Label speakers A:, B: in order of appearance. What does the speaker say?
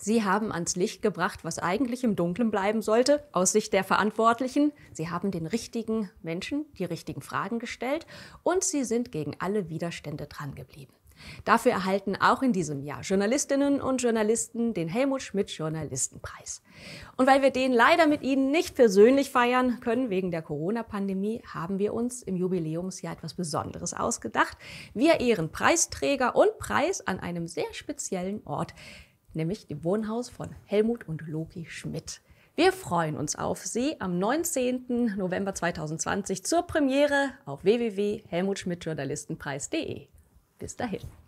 A: Sie haben ans Licht gebracht, was eigentlich im Dunkeln bleiben sollte, aus Sicht der Verantwortlichen. Sie haben den richtigen Menschen die richtigen Fragen gestellt und Sie sind gegen alle Widerstände drangeblieben. Dafür erhalten auch in diesem Jahr Journalistinnen und Journalisten den Helmut Schmidt Journalistenpreis. Und weil wir den leider mit Ihnen nicht persönlich feiern können wegen der Corona-Pandemie, haben wir uns im Jubiläumsjahr etwas Besonderes ausgedacht. Wir ehren Preisträger und Preis an einem sehr speziellen Ort, nämlich dem Wohnhaus von Helmut und Loki Schmidt. Wir freuen uns auf Sie am 19. November 2020 zur Premiere auf www.helmutschmidtjournalistenpreis.de. Bis dahin.